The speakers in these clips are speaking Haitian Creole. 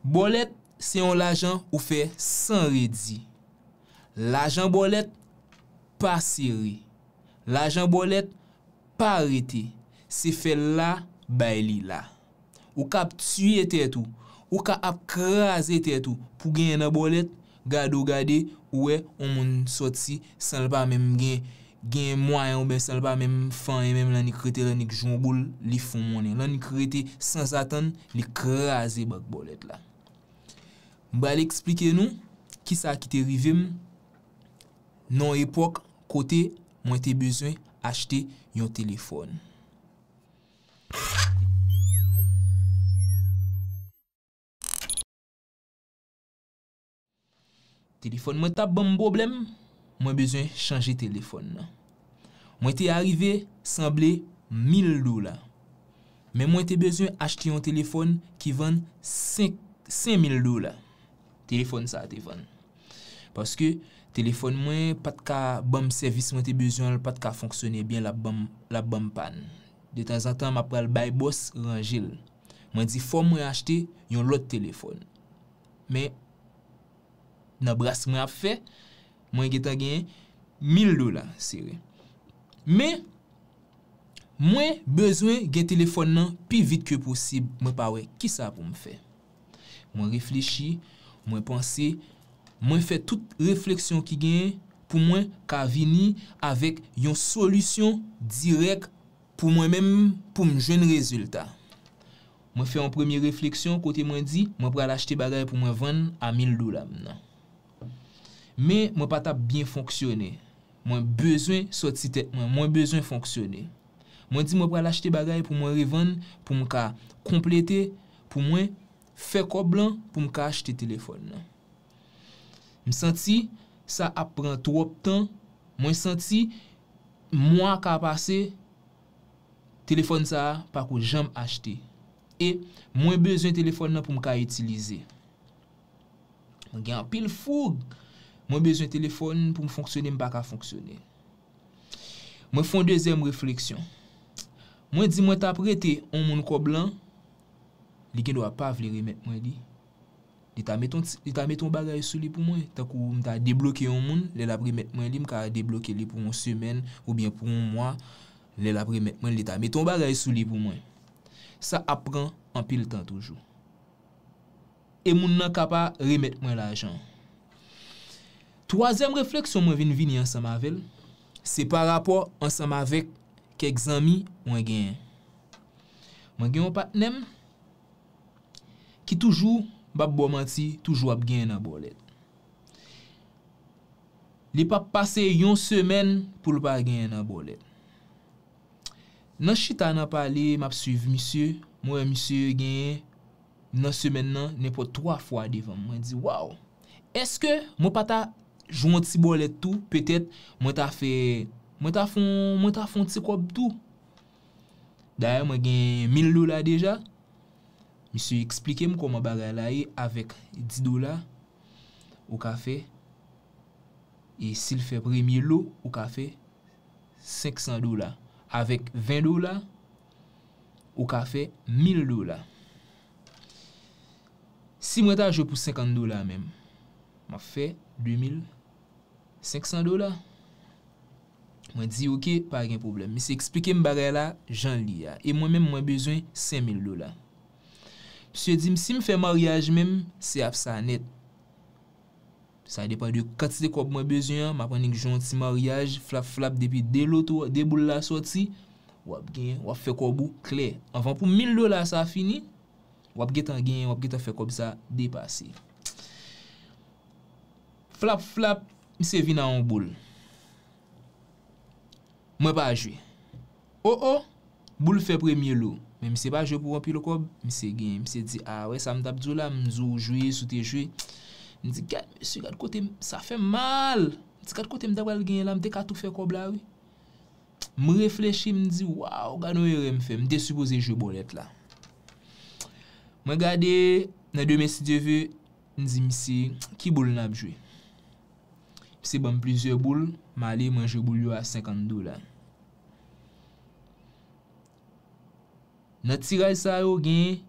Bolet se yon lajan ou fe san redzi. Lajan bolet pa seri. Lajan bolet pa rete. Se fe la bay li la. Ou ka ap tuye te etou. Ou ka ap kraze te etou. Pou gen yon bolet, gado gade, ou e, ou moun sot si san lpa men gen mwayen ou ben san lpa men fanyen men lan ni krite lan ni kjonboul li fon mounen. Lan ni krite san satan li kraze bak bolet la. Mba li eksplike nou ki sa ki te rivem nan epok kote mwen te bezwen achete yon telefon. Telefon mwen tap ban mwen problem, mwen bezwen chanje telefon nan. Mwen te arrive sanble 1000 loulan. Men mwen te bezwen achete yon telefon ki ven 5000 loulan. Telefon sa, telefon. Paske, telefon mwen pat ka bom servis mwen te bezyon, pat ka fonksyone byen la bom pan. De tans atan, ma pral baybos rangil. Mwen di, fò mwen achete yon lot telefon. Me, nabras mwen ap fe, mwen geta gen, mil lola, siri. Me, mwen bezwen gen telefon nan pi vit ke posib mwen pawe, ki sa pou mwen fe? Mwen reflechi, Mwen panse, mwen fe tout refleksyon ki gen pou mwen ka vini avèk yon solusyon direk pou mwen mèm pou mwen jwen rezultat. Mwen fe an premi refleksyon kote mwen di, mwen pral achete bagay pou mwen ven amin loulam nan. Me mwen patap bien fonksyonè. Mwen bezwen sotitè, mwen bezwen fonksyonè. Mwen di mwen pral achete bagay pou mwen revan pou mwen ka kompletè pou mwen... Fè koblan pou m ka achete telefon nan. M senti sa apren trop tan. M senti mwa ka pase telefon sa pa kou jem achete. E mwen bezwen telefon nan pou m ka itilize. M gen apil foug. Mwen bezwen telefon nan pou m fonksyone m baka fonksyone. M foun dezem refleksyon. Mwen di mwen taprete an moun koblan. li gen wap pa vli remet mwen li. Li ta meton bagay sou li pou mwen, takou mta deblokye yon moun, li la bremet mwen li, mka deblokye li pou mwen semen, ou bien pou mwen mwen, li la bremet mwen, li ta meton bagay sou li pou mwen. Sa apren an pil tan toujou. E moun nan kapa remet mwen la jan. Troazem refleksyon mwen vin vin yon samavell, se par rapor an samavell kek zami mwen gen. Mwen gen yon patnem, ki toujou, bab bo manti, toujou ap gen nan bolet. Li pa pase yon semen pou lpa gen nan bolet. Nan chita nan pale, map suv misye, mwen misye gen nan semen nan, nenpo 3 fwa devan, mwen di, wow! Eske mwen pata joun ti bolet tou, petet mwen ta fon ti kop tou? Daye mwen gen 1000 lola deja, Mi se eksplikem kwa mwa bagay la e avèk 10 dola ou ka fè. E si l fè premye lo ou ka fè 500 dola. Avèk 20 dola ou ka fè 1000 dola. Si mwen taj pou 50 dola mèm, mwen fè 2500 dola. Mwen di ok, pa gen problem. Mi se eksplikem bagay la, jan li ya. E mwen mèm mwen bezwen 5000 dola. Se di msi m fè maryaj mèm, se ap sa net. Sa depan de katite kòp mwen beziyan, m apanik jonti maryaj, flap flap, depi de lò to, de boul la soti, wap gen, wap fè kòp ou, kler. Anvan pou 1000 lò la sa fini, wap getan gen, wap getan fè kòp sa depasi. Flap flap, m se vina an boul. Mwen pa jwe. O oh, o, oh, boul fè premye lò. Men mi se ba je pou wampi lo kob, mi se gen, mi se di, awe, ah, sa mdap djou la, mzou jwe, soute jwe. Ni di, gen, mi se gade kote, sa fè mal, mi se gade kote mdap wale gen la, mdek a tou fè kob la we. Mw reflechi, mi di, waw, gano yore mfè, mdè supose je bolet la. Mwen gade, nan 2006, di ve, ni di, mi se, ki bol nab jwe? Mi se bom plizye bol, ma li mwen je bol yo a 52 la. nan tiraj sa yo genye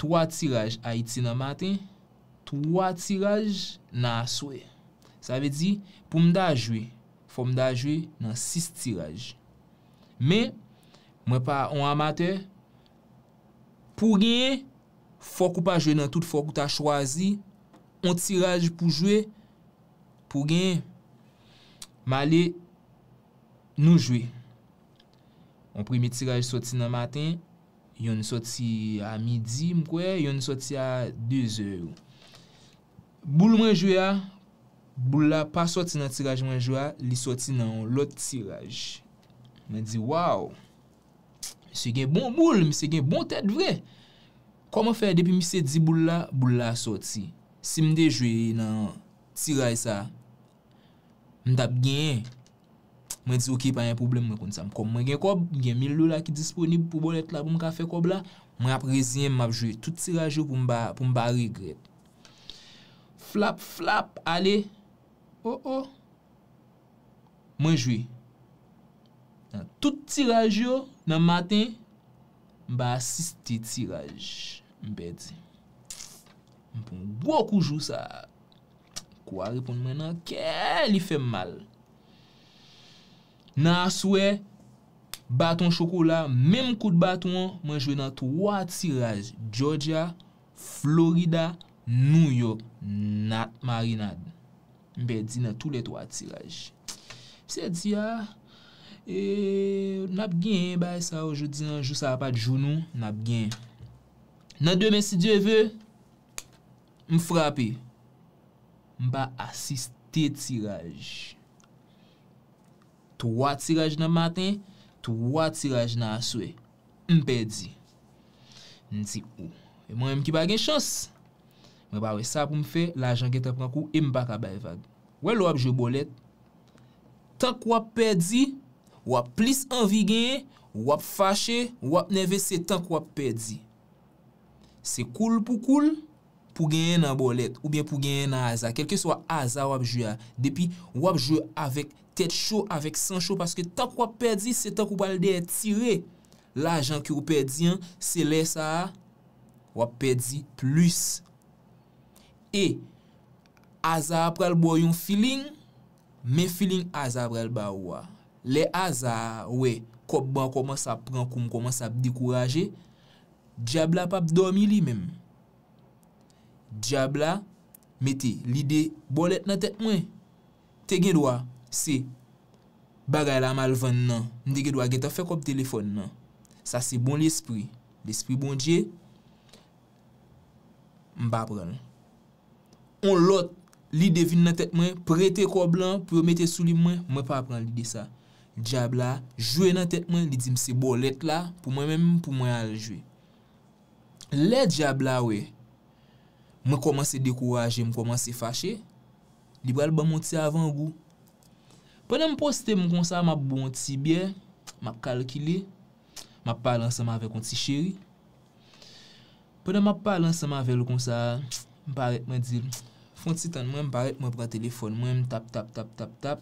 3 tiraj a iti nan maten 3 tiraj nan aswe sa ve di pou mda jwe pou mda jwe nan 6 tiraj men mwen pa an amate pou genye fokou pa jwe nan tout fokou ta chwazi an tiraj pou jwe pou genye male nou jwe an primi tiraj sa ti nan maten Yon soti a midi mkwe, yon soti a 2 euro. Boul mwen jwe a, boul la pa soti nan tiraj mwen jwe a, li soti nan lot tiraj. Mwen di, waw, mse gen bon boul, mse gen bon tèt vre. Koman fè depi mse di boul la, boul la soti. Si mde jwe nan tiraj sa, mdap genye. Mwen di, okey, pa yon problem, mwen konti sa mkob. Mwen gen kob, gen milo la ki disponib pou bolet la pou mkafe kob la. Mwen apreziyen, mwen apjouye tout tiraj yo pou mba regret. Flap, flap, ale. Oh, oh. Mwen jouye. Tout tiraj yo nan matin. Mba asiste tiraj. Mwen pe di. Mwen pou mwoku jou sa. Kwa repon mwen nan, ke li fe mal. Na aswe, baton chokola, mem kout baton, mwen jwe nan twa tiraj. Georgia, Florida, New York, nat marinad. Mbe di nan twole twa tiraj. Se di ya, e, nap gen bay sa ojou di nan jou sa apat jounou, nap gen. Na 2006, mbe frape, mba asiste tiraj. Tou wap tiraj nan maten, tou wap tiraj nan aswe, m pedzi. Ndi oh. ou, e mwen yon ki bagen chans, mwen bawe sa pou m fe, la ajan gen te pran kou, e m baka bay vag. Wè l wap jwe bolet, tank wap pedzi, wap plis anvi genye, wap fache, wap nevese tank wap pedzi. Se koul pou koul, pou genyen nan bolet ou byen pou genyen nan aza. Kelke swa aza wap jwe ya. Depi wap jwe avèk tèt chou, avèk san chou paske tak wap perdi se tak wap al dèy tirè. L'ajan ki wap perdi, se lè sa, wap perdi plus. E, aza aprel boyon filin, men filin aza aprel ba wwa. Lè aza, wè, kop ban koman sa pran koum koman sa dikouraje, diabla pa pdomi li mèm. Diab la, mette lide bolet nan tet mwen. Te gen doa, se, bagay la malvan nan. Mde gen doa gen ta fe kop telefon nan. Sa se bon l'espri. L'espri bon dje, mba pran. On lot, lide vin nan tet mwen, prete kop lan, pou mette sou li mwen, mwen pa pran lide sa. Diab la, jwe nan tet mwen, lide mse bolet la, pou mwen mwen mwen pou mwen al jwe. Le diab la wey, Mwen komanse dekouraje, mwen komanse fache Libral ban mwen ti avan gwo Pwede mwen poste mwen konsa Mwen bon ti bye Mwen kalkile Mwen pale ansama avek mwen ti cheri Pwede mwen pale ansama avek lwen konsa Mwen paret mwen di Fon ti tan mwen, mwen paret mwen pre telefon Mwen tap tap tap tap tap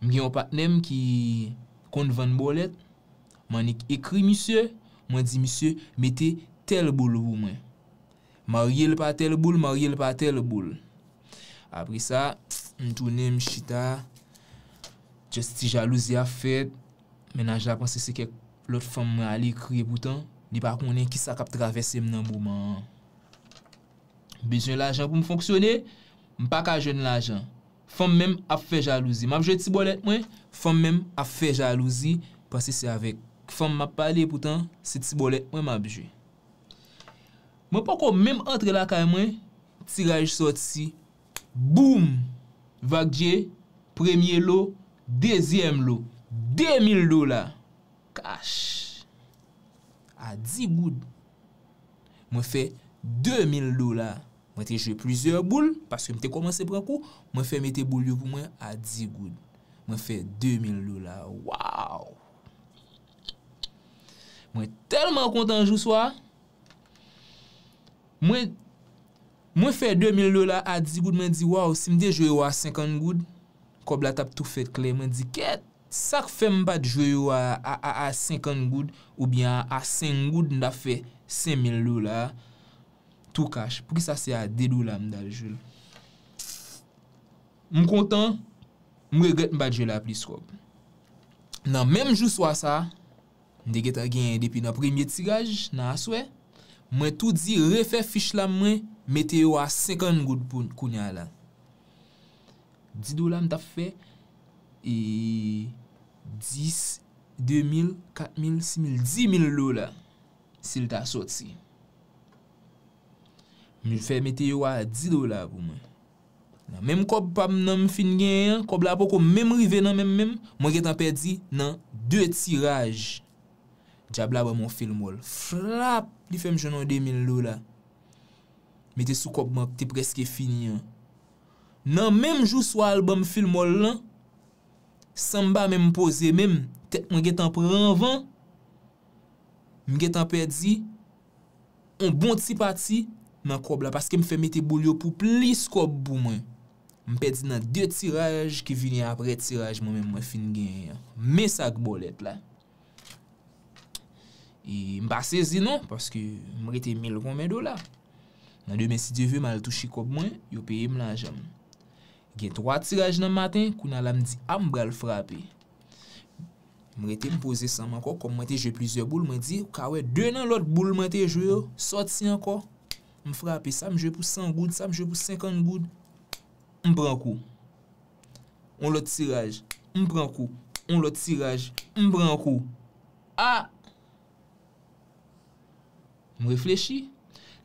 Mwen gen yon patnem ki Kont van bolet Mwen ekri misye Mwen di misye, mette tel bolou mwen Mwa rye le pa tel bol, mwa rye le pa tel bol. Apri sa, mtoune mchita, josti jalouzi a fed, mena jan apansese kek lout fèm mwa ale kri putan, ni pa konen ki sa kap travese mnen mwaman. Bejwen l ajan pou m fonksyone, mpa ka jwen l ajan. Fèm mèm ap fè jalouzi. Mwap jwen ti bolet mwen, fèm mèm ap fè jalouzi, pasese avek. Fèm mwa ap pale putan, si ti bolet mwen mwap jwen. Mwen pa kon mèm antre la ka mwen, tiraj sot si, boum, vak dje, premye lou, dezyem lou, 2000 lou la. Kache. A 10 goud. Mwen fe 2000 lou la. Mwen te jwe plusieurs boule, paske mte komanse brakou, mwen fe mette boule yo pou mwen a 10 goud. Mwen fe 2000 lou la. Waw. Mwen telman kontan jou swa, Mwen, mwen fe 2000 lola a 10 goud, mwen di waw, si mde jo yo a 50 goud, kob la tap tou fet kle, mwen di ket, sak fe mba di jo yo a 50 goud, oubyan a 5 goud, mda fe 5000 lola, tou kash, pou ki sa se a 12 lola mda ljoul. M kontan, mweget mba di joul a plis kob. Nan menm jou swa sa, mde get a gen depi nan premye tiraj, nan aswe, Mwen tou di refe fich la mwen, meteyo a 50 gout pou kounya la. 10 do la mta fe, e 10, 2 mil, 4 mil, 6 mil, 10 mil lola sil ta sot si. Mwen fe meteyo a 10 do la pou mwen. Mwen mkop pa mnen mfin gen, mkop la pou kou mwen mrive nan mwen mwen, mwen gen tan pe di nan 2 tiraj. Dja blaba mwen filmol. Flap! Li fe m jounan 2000 lou la. Meti sou kopman ki te preske fini an. Nan menm jou swa albom filmol lan, Samba menm pose menm, tek mwen getan pre ravan, mwen getan perdi, on bon ti pati, man kopla. Paske m fe meti boulyo pou pli skop boumen. M perdi nan de tiraj ki vini apre tiraj mwen menm mwen fin gen ya. Men sak bolet la. E mba sezi non, nan, paske mwete 1000 ron men do la. Nan demen si devyo mal touchi koub mwen, yo peye mla jam. Gen 3 tiraj nan maten, kou nan la mdi am ah, bral frapi. Mwete mpoze sanman kou, kou mwete jwe plizye boul, mwen di, kawet 2 nan lot boul mwete jwe yo, soti anko, mw frapi. Sa mjwe pou 100 goud, sa mjwe pou 50 goud. Mbran kou. On lot tiraj, mbran kou. On lot tiraj, mbran kou. A! Ah! Mw reflechi,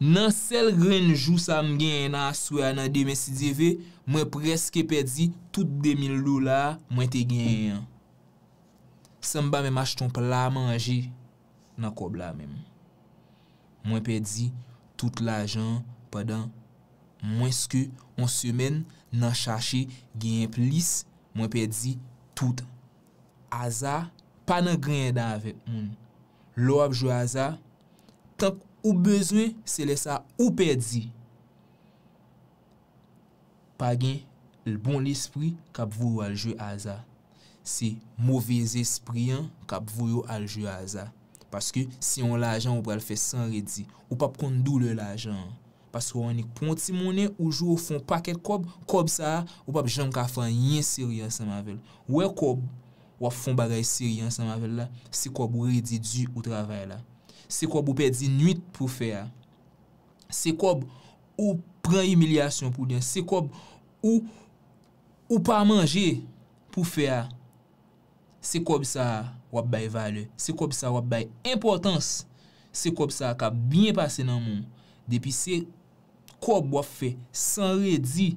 nan sel grenjou sa mgen nan aswe anan demen si djeve, mwen preske pedzi tout demen lou la mwen te genyen. Samba mwen mach ton pla manji, nan kob la mwen. Mwen pedzi tout la jan padan, mwen ske on semen nan chache genyen plis, mwen pedzi tout. Aza, pa nan grenjou ave, mwen. Lowe jwa aza, mwen. tank ou bezwe, se le sa ou pedi. Pagin, l bon l espri, kap vou yo al jwe aza. Se mouvez espri an, kap vou yo al jwe aza. Paske, se yon lajan ou pral fe san redi, ou pap kondou le lajan. Paske wani konti mounen ou jou ou fon paket kob, kob sa, ou pap jom kafan yin siri an sa mavel. Ou e kob, waf fon bagay siri an sa mavel la, se kob ou redi di ou travay la. Se kob ou pedi nwit pou fe a. Se kob ou pran emilyasyon pou dyan. Se kob ou pa manje pou fe a. Se kob sa wap bay vale. Se kob sa wap bay importans. Se kob sa ka bin pase nan moun. Depi se kob wap fe san redi.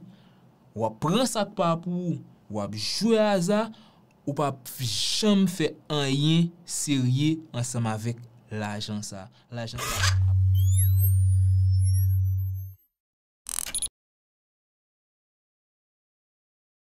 Wap pran sak pa pou. Wap jwe aza. Wap jam fe anyen serye ansam avek. L'agence ça. l'agence. ça.